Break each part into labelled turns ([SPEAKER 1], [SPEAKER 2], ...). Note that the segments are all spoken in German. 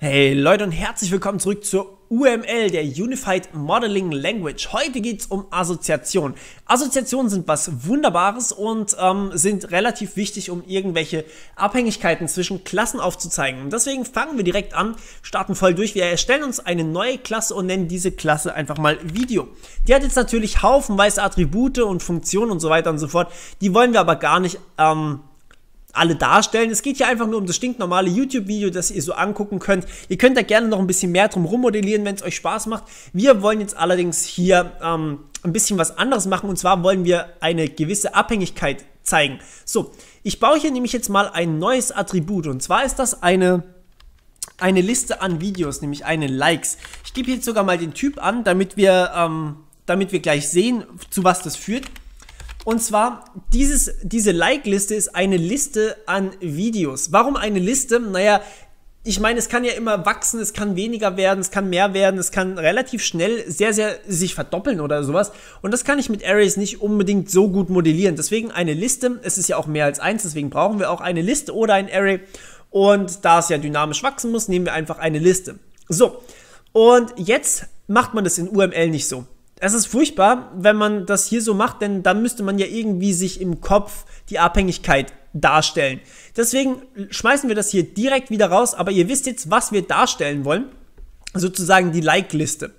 [SPEAKER 1] Hey Leute und herzlich willkommen zurück zur UML, der Unified Modeling Language. Heute geht's um Assoziation. Assoziationen sind was Wunderbares und ähm, sind relativ wichtig, um irgendwelche Abhängigkeiten zwischen Klassen aufzuzeigen. deswegen fangen wir direkt an, starten voll durch. Wir erstellen uns eine neue Klasse und nennen diese Klasse einfach mal Video. Die hat jetzt natürlich haufenweise Attribute und Funktionen und so weiter und so fort. Die wollen wir aber gar nicht ähm, alle darstellen. Es geht hier einfach nur um das stinknormale YouTube-Video, das ihr so angucken könnt. Ihr könnt da gerne noch ein bisschen mehr drum rummodellieren, wenn es euch Spaß macht. Wir wollen jetzt allerdings hier ähm, ein bisschen was anderes machen und zwar wollen wir eine gewisse Abhängigkeit zeigen. So, ich baue hier nämlich jetzt mal ein neues Attribut und zwar ist das eine eine Liste an Videos, nämlich eine Likes. Ich gebe jetzt sogar mal den Typ an, damit wir, ähm, damit wir gleich sehen, zu was das führt. Und zwar, dieses, diese Like-Liste ist eine Liste an Videos. Warum eine Liste? Naja, ich meine, es kann ja immer wachsen, es kann weniger werden, es kann mehr werden, es kann relativ schnell sehr, sehr sich verdoppeln oder sowas. Und das kann ich mit Arrays nicht unbedingt so gut modellieren. Deswegen eine Liste, es ist ja auch mehr als eins, deswegen brauchen wir auch eine Liste oder ein Array. Und da es ja dynamisch wachsen muss, nehmen wir einfach eine Liste. So, und jetzt macht man das in UML nicht so es ist furchtbar, wenn man das hier so macht, denn dann müsste man ja irgendwie sich im Kopf die Abhängigkeit darstellen. Deswegen schmeißen wir das hier direkt wieder raus, aber ihr wisst jetzt, was wir darstellen wollen. Sozusagen die Like-Liste.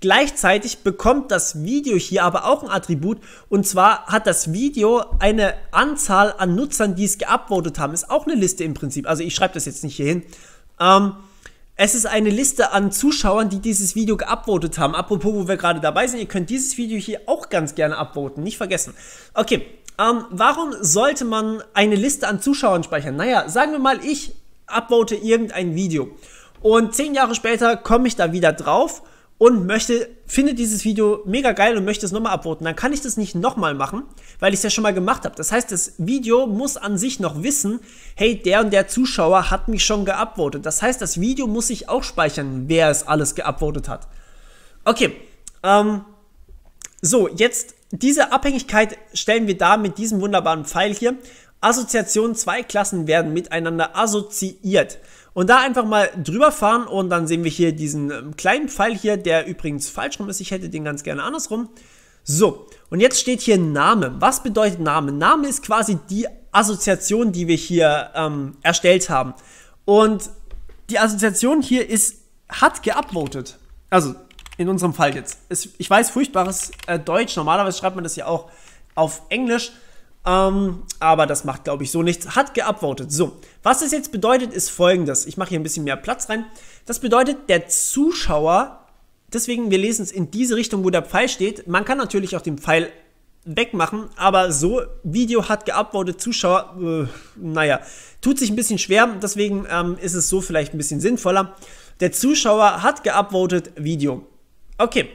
[SPEAKER 1] Gleichzeitig bekommt das Video hier aber auch ein Attribut und zwar hat das Video eine Anzahl an Nutzern, die es geupvotet haben. Ist auch eine Liste im Prinzip. Also ich schreibe das jetzt nicht hier hin. Ähm, es ist eine Liste an Zuschauern, die dieses Video geupvotet haben. Apropos, wo wir gerade dabei sind, ihr könnt dieses Video hier auch ganz gerne upvoten, nicht vergessen. Okay, ähm, warum sollte man eine Liste an Zuschauern speichern? Naja, sagen wir mal, ich upvote irgendein Video und zehn Jahre später komme ich da wieder drauf und möchte, finde dieses Video mega geil und möchte es nochmal upvoten, dann kann ich das nicht nochmal machen, weil ich es ja schon mal gemacht habe. Das heißt, das Video muss an sich noch wissen, hey, der und der Zuschauer hat mich schon geupvotet. Das heißt, das Video muss sich auch speichern, wer es alles geupvotet hat. Okay, ähm, so, jetzt diese Abhängigkeit stellen wir da mit diesem wunderbaren Pfeil hier. Assoziation, zwei Klassen werden miteinander assoziiert. Und da einfach mal drüber fahren und dann sehen wir hier diesen ähm, kleinen Pfeil hier, der übrigens falsch rum ist. Ich hätte den ganz gerne andersrum. So, und jetzt steht hier Name. Was bedeutet Name? Name ist quasi die Assoziation, die wir hier ähm, erstellt haben. Und die Assoziation hier ist, hat geupvotet. Also, in unserem Fall jetzt. Es, ich weiß, furchtbares äh, Deutsch. Normalerweise schreibt man das ja auch auf Englisch. Ähm, aber das macht, glaube ich, so nichts. Hat geupvotet. So, was das jetzt bedeutet, ist folgendes. Ich mache hier ein bisschen mehr Platz rein. Das bedeutet, der Zuschauer, deswegen, wir lesen es in diese Richtung, wo der Pfeil steht. Man kann natürlich auch den Pfeil wegmachen, aber so Video hat geupvotet, Zuschauer, äh, naja, tut sich ein bisschen schwer, deswegen ähm, ist es so vielleicht ein bisschen sinnvoller. Der Zuschauer hat geupvotet Video. Okay,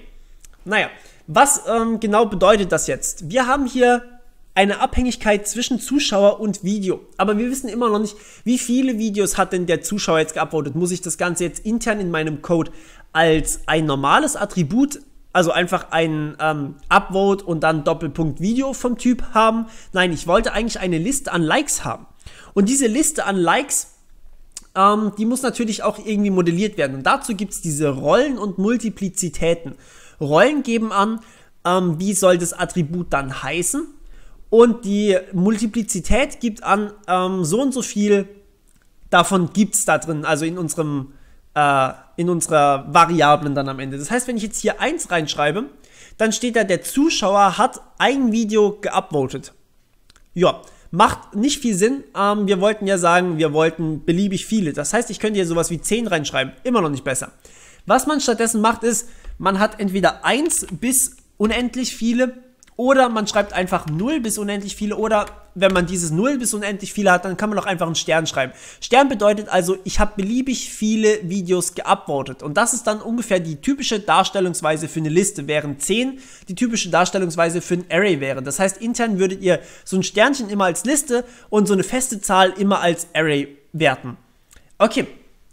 [SPEAKER 1] naja, was ähm, genau bedeutet das jetzt? Wir haben hier eine Abhängigkeit zwischen Zuschauer und Video. Aber wir wissen immer noch nicht, wie viele Videos hat denn der Zuschauer jetzt geuploadet. Muss ich das Ganze jetzt intern in meinem Code als ein normales Attribut, also einfach ein ähm, Upvote und dann Doppelpunkt Video vom Typ haben? Nein, ich wollte eigentlich eine Liste an Likes haben. Und diese Liste an Likes, ähm, die muss natürlich auch irgendwie modelliert werden. Und dazu gibt es diese Rollen und Multiplizitäten. Rollen geben an, ähm, wie soll das Attribut dann heißen? und die Multiplizität gibt an ähm, so und so viel, davon gibt es da drin, also in unserem äh, in unserer Variablen dann am Ende. Das heißt, wenn ich jetzt hier 1 reinschreibe, dann steht da, der Zuschauer hat ein Video geupvotet. Ja, macht nicht viel Sinn. Ähm, wir wollten ja sagen, wir wollten beliebig viele. Das heißt, ich könnte hier sowas wie 10 reinschreiben. Immer noch nicht besser. Was man stattdessen macht, ist, man hat entweder 1 bis unendlich viele oder man schreibt einfach 0 bis unendlich viele. Oder wenn man dieses 0 bis unendlich viele hat, dann kann man auch einfach einen Stern schreiben. Stern bedeutet also, ich habe beliebig viele Videos geupvotet. Und das ist dann ungefähr die typische Darstellungsweise für eine Liste, während 10 die typische Darstellungsweise für ein Array wäre. Das heißt, intern würdet ihr so ein Sternchen immer als Liste und so eine feste Zahl immer als Array werten. Okay,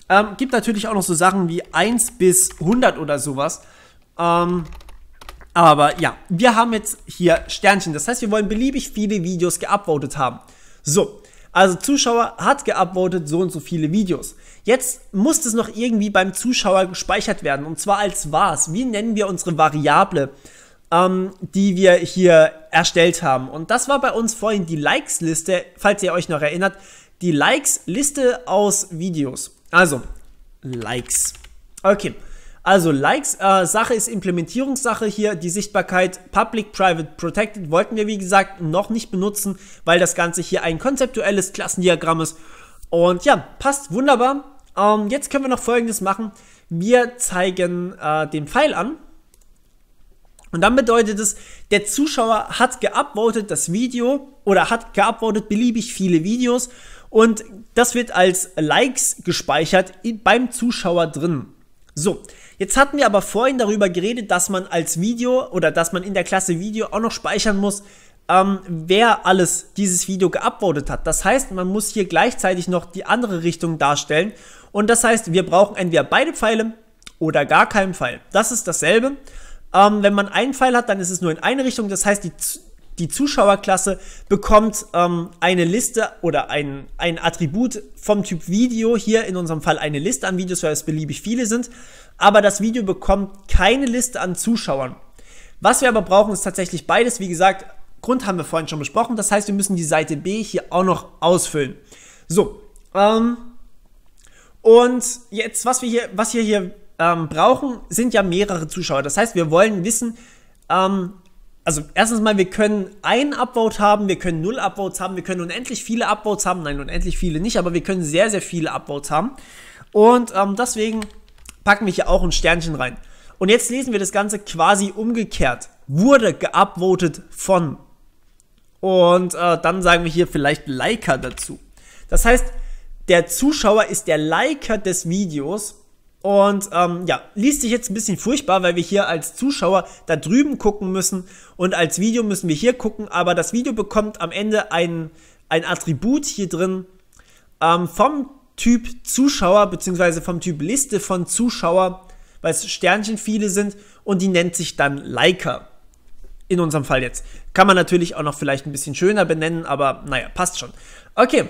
[SPEAKER 1] ähm, gibt natürlich auch noch so Sachen wie 1 bis 100 oder sowas. Ähm, aber ja, wir haben jetzt hier Sternchen. Das heißt, wir wollen beliebig viele Videos geupvotet haben. So, also Zuschauer hat geupvotet so und so viele Videos. Jetzt muss es noch irgendwie beim Zuschauer gespeichert werden. Und zwar als was. Wie nennen wir unsere Variable, ähm, die wir hier erstellt haben? Und das war bei uns vorhin die Likes-Liste, falls ihr euch noch erinnert. Die Likes-Liste aus Videos. Also, Likes. Okay, also Likes, äh, Sache ist Implementierungssache hier. Die Sichtbarkeit Public, Private, Protected wollten wir, wie gesagt, noch nicht benutzen, weil das Ganze hier ein konzeptuelles Klassendiagramm ist. Und ja, passt wunderbar. Ähm, jetzt können wir noch Folgendes machen. Wir zeigen äh, den Pfeil an. Und dann bedeutet es, der Zuschauer hat geupvotet das Video oder hat geupvotet beliebig viele Videos und das wird als Likes gespeichert in, beim Zuschauer drin. So, Jetzt hatten wir aber vorhin darüber geredet, dass man als Video oder dass man in der Klasse Video auch noch speichern muss, ähm, wer alles dieses Video geuploadet hat. Das heißt, man muss hier gleichzeitig noch die andere Richtung darstellen. Und das heißt, wir brauchen entweder beide Pfeile oder gar keinen Pfeil. Das ist dasselbe. Ähm, wenn man einen Pfeil hat, dann ist es nur in eine Richtung. Das heißt, die, die Zuschauerklasse bekommt ähm, eine Liste oder ein, ein Attribut vom Typ Video, hier in unserem Fall eine Liste an Videos, weil es beliebig viele sind, aber das Video bekommt keine Liste an Zuschauern. Was wir aber brauchen, ist tatsächlich beides. Wie gesagt, Grund haben wir vorhin schon besprochen. Das heißt, wir müssen die Seite B hier auch noch ausfüllen. So, ähm, und jetzt, was wir hier, was wir hier ähm, brauchen, sind ja mehrere Zuschauer. Das heißt, wir wollen wissen, ähm, also erstens mal, wir können einen Upvote haben, wir können null Upvotes haben, wir können unendlich viele Upvotes haben, nein, unendlich viele nicht, aber wir können sehr, sehr viele Upvotes haben. Und ähm, deswegen packen wir hier auch ein Sternchen rein. Und jetzt lesen wir das Ganze quasi umgekehrt. Wurde geupvotet von. Und äh, dann sagen wir hier vielleicht Liker dazu. Das heißt, der Zuschauer ist der Liker des Videos. Und ähm, ja, liest sich jetzt ein bisschen furchtbar, weil wir hier als Zuschauer da drüben gucken müssen und als Video müssen wir hier gucken, aber das Video bekommt am Ende ein, ein Attribut hier drin ähm, vom Typ Zuschauer, beziehungsweise vom Typ Liste von Zuschauer, weil es Sternchen viele sind und die nennt sich dann Liker. In unserem Fall jetzt. Kann man natürlich auch noch vielleicht ein bisschen schöner benennen, aber naja, passt schon. Okay.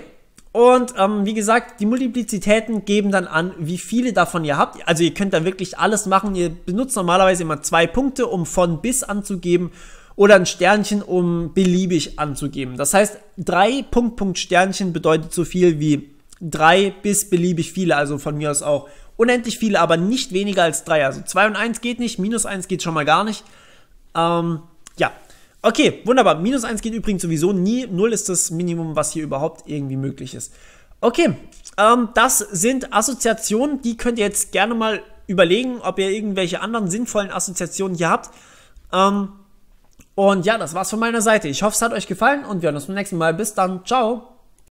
[SPEAKER 1] Und ähm, wie gesagt, die Multiplizitäten geben dann an, wie viele davon ihr habt. Also ihr könnt da wirklich alles machen. Ihr benutzt normalerweise immer zwei Punkte, um von bis anzugeben oder ein Sternchen, um beliebig anzugeben. Das heißt, drei Punkt Punkt Sternchen bedeutet so viel wie drei bis beliebig viele, also von mir aus auch unendlich viele, aber nicht weniger als drei. Also 2 und 1 geht nicht, minus 1 geht schon mal gar nicht. Ähm, ja, okay, wunderbar. Minus 1 geht übrigens sowieso nie. 0 ist das Minimum, was hier überhaupt irgendwie möglich ist. Okay, ähm, das sind Assoziationen, die könnt ihr jetzt gerne mal überlegen, ob ihr irgendwelche anderen sinnvollen Assoziationen hier habt. Ähm, und ja, das war's von meiner Seite. Ich hoffe, es hat euch gefallen und wir hören uns beim nächsten Mal. Bis dann, ciao.